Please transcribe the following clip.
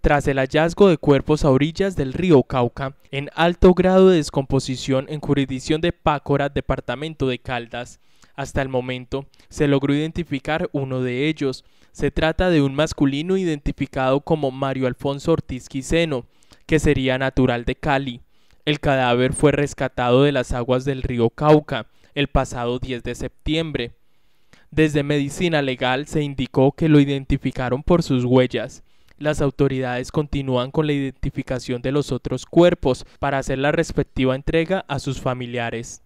tras el hallazgo de cuerpos a orillas del río Cauca, en alto grado de descomposición en jurisdicción de Pácora, departamento de Caldas. Hasta el momento se logró identificar uno de ellos. Se trata de un masculino identificado como Mario Alfonso Ortiz Quiseno, que sería natural de Cali. El cadáver fue rescatado de las aguas del río Cauca el pasado 10 de septiembre. Desde Medicina Legal se indicó que lo identificaron por sus huellas, las autoridades continúan con la identificación de los otros cuerpos para hacer la respectiva entrega a sus familiares.